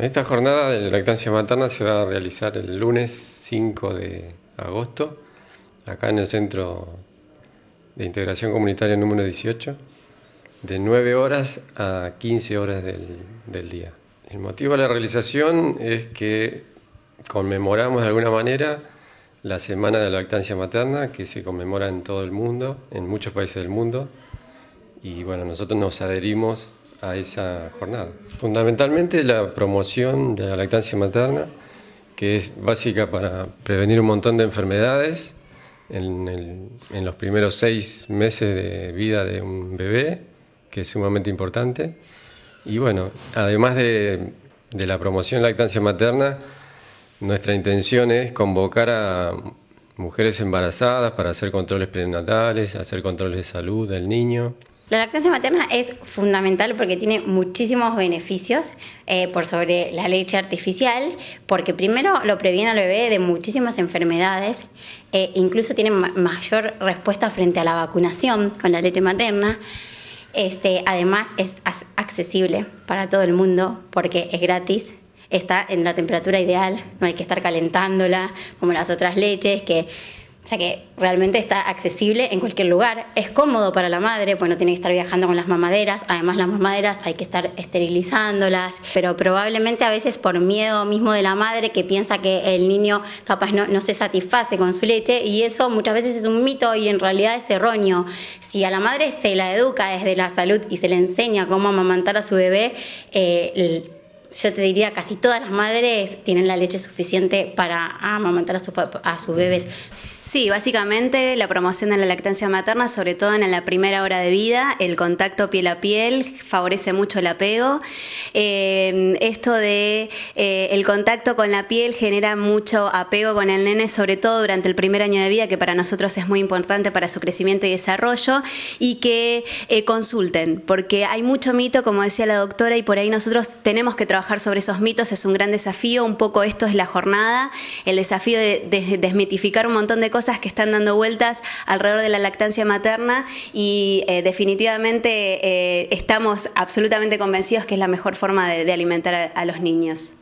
Esta jornada de lactancia materna se va a realizar el lunes 5 de agosto, acá en el Centro de Integración Comunitaria número 18, de 9 horas a 15 horas del, del día. El motivo de la realización es que conmemoramos de alguna manera la Semana de la Lactancia Materna, que se conmemora en todo el mundo, en muchos países del mundo, y bueno, nosotros nos adherimos a esa jornada. Fundamentalmente la promoción de la lactancia materna, que es básica para prevenir un montón de enfermedades en, los primeros seis meses de vida de un bebé, que es sumamente importante. Y bueno, además de, de la promoción de lactancia materna, nuestra intención es convocar a mujeres embarazadas para hacer controles prenatales, hacer controles de salud del niño, la lactancia materna es fundamental porque tiene muchísimos beneficios eh, por sobre la leche artificial, porque primero lo previene al bebé de muchísimas enfermedades, eh, incluso tiene mayor respuesta frente a la vacunación con la leche materna. Este, además es accesible para todo el mundo porque es gratis, está en la temperatura ideal, no hay que estar calentándola como las otras leches que o sea que realmente está accesible en cualquier lugar. Es cómodo para la madre, pues no tiene que estar viajando con las mamaderas. Además, las mamaderas hay que estar esterilizándolas, pero probablemente a veces por miedo mismo de la madre que piensa que el niño capaz no, se satisface con su leche y eso muchas veces es un mito y en realidad es erróneo. Si a la madre se la educa desde la salud y se le enseña cómo amamantar a su bebé, eh, yo te diría casi todas las madres tienen la leche suficiente para amamantar a a sus bebés. Sí, básicamente la promoción de la lactancia materna, sobre todo en la primera hora de vida, el contacto piel a piel favorece mucho el apego. Eh, esto de eh, el contacto con la piel genera mucho apego con el nene, sobre todo durante el primer año de vida, que para nosotros es muy importante para su crecimiento y desarrollo, y que eh, consulten, porque hay mucho mito, como decía la doctora, y por ahí nosotros tenemos que trabajar sobre esos mitos, es un gran desafío, un poco esto es la jornada, el desafío de desmitificar un montón de cosas cosas que están dando vueltas alrededor de la lactancia materna y eh, definitivamente eh, estamos absolutamente convencidos que es la mejor forma de, alimentar a los niños.